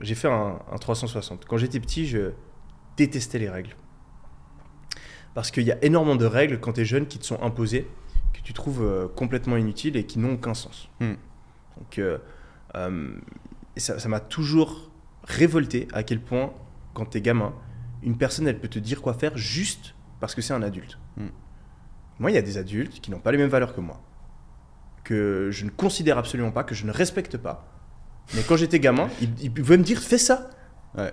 j'ai fait un, 360. Quand j'étais petit, je détestais les règles. Parce qu'il y a énormément de règles quand tu es jeune qui te sont imposées, que tu trouves euh, complètement inutiles et qui n'ont aucun sens. Hmm. Donc, euh, euh, ça m'a toujours révolté à quel point, quand t'es gamin, une personne, elle peut te dire quoi faire juste parce que c'est un adulte. Hmm. Moi, il y a des adultes qui n'ont pas les mêmes valeurs que moi, que je ne considère absolument pas, que je ne respecte pas. Mais quand j'étais gamin, ils, ils me dire fais ça.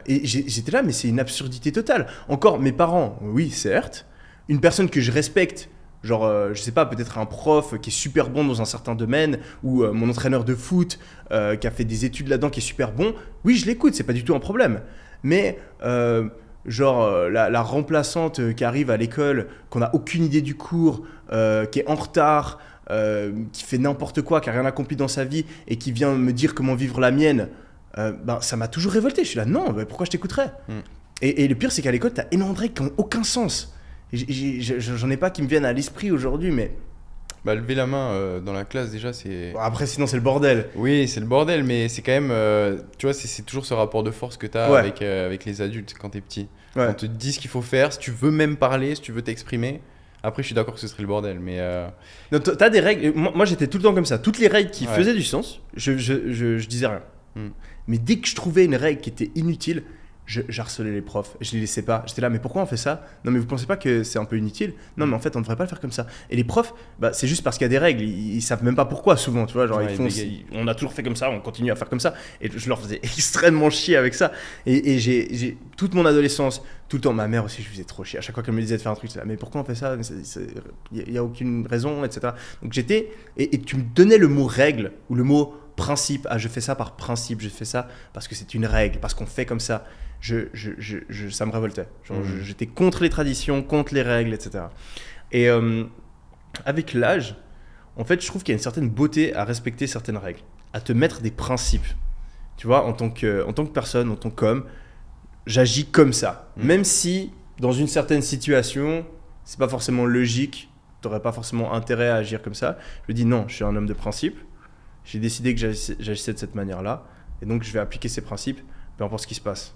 Et j'étais là, mais c'est une absurdité totale. Encore, mes parents, oui, certes. Une personne que je respecte, genre, je euh, je sais pas, peut-être un prof qui est super bon dans un certain domaine, ou euh, mon entraîneur de foot euh, qui a fait des études là-dedans, qui est super bon, oui, je l'écoute, c'est pas du tout un problème. Mais, genre, la, la, remplaçante qui arrive à l'école, qu'on n'a aucune idée du cours, qui est en retard, euh, qui fait n'importe quoi, qui a rien accompli dans sa vie et qui vient me dire comment vivre la mienne, euh, ben, ça m'a toujours révolté. Je suis là, non, pourquoi je t'écouterais mm. et, le pire, c'est qu'à l'école, as énormément de règles qui n'ont aucun sens. J'en ai, pas qui me viennent à l'esprit aujourd'hui, mais. Bah, lever la main euh, dans la classe, déjà, c'est. Après, sinon, c'est le bordel. Oui, c'est le bordel, mais c'est quand même. tu vois, c'est toujours ce rapport de force que tu as avec, les adultes quand tu es petit. On te dit ce qu'il faut faire, si tu veux même parler, si tu veux t'exprimer. Après, je suis d'accord que ce serait le bordel, mais. Euh, t'as des règles. Moi, j'étais tout le temps comme ça. Toutes les règles qui faisaient du sens, je, disais rien. Hmm. Mais dès que je trouvais une règle qui était inutile, j'harcelais les profs, je les laissais pas. J'étais là, mais pourquoi on fait ça Non, mais vous pensez pas que c'est un peu inutile Non, mais en fait, on devrait pas le faire comme ça. Et les profs, bah, c'est juste parce qu'il y a des règles. Ils, ne savent même pas pourquoi, souvent, tu vois. Genre, ils font, on a toujours fait comme ça, on continue à faire comme ça. Et je leur faisais extrêmement chier avec ça. Et, j'ai toute mon adolescence, tout le temps, ma mère aussi, je faisais trop chier. À chaque fois qu'elle me disait de faire un truc, c'est là, ah, mais pourquoi on fait ça Il n'y a, aucune raison, etc. Donc j'étais. et tu me donnais le mot règle ou le mot principe. Ah, je fais ça par principe, je fais ça parce que c'est une règle, parce qu'on fait comme ça. Je, ça me révoltait. Mm. J'étais contre les traditions, contre les règles, etc. Et euh, avec l'âge, en fait, je trouve qu'il y a une certaine beauté à respecter certaines règles, à te mettre des principes. Tu vois, en tant que, en tant que personne, en tant qu'homme, j'agis comme ça. Mm. Même si, dans une certaine situation, c'est pas forcément logique, n'aurais pas forcément intérêt à agir comme ça. Je dis non, je suis un homme de principe j'ai décidé que j'agissais de cette manière-là, et donc je vais appliquer ces principes, peu importe ce qui se passe.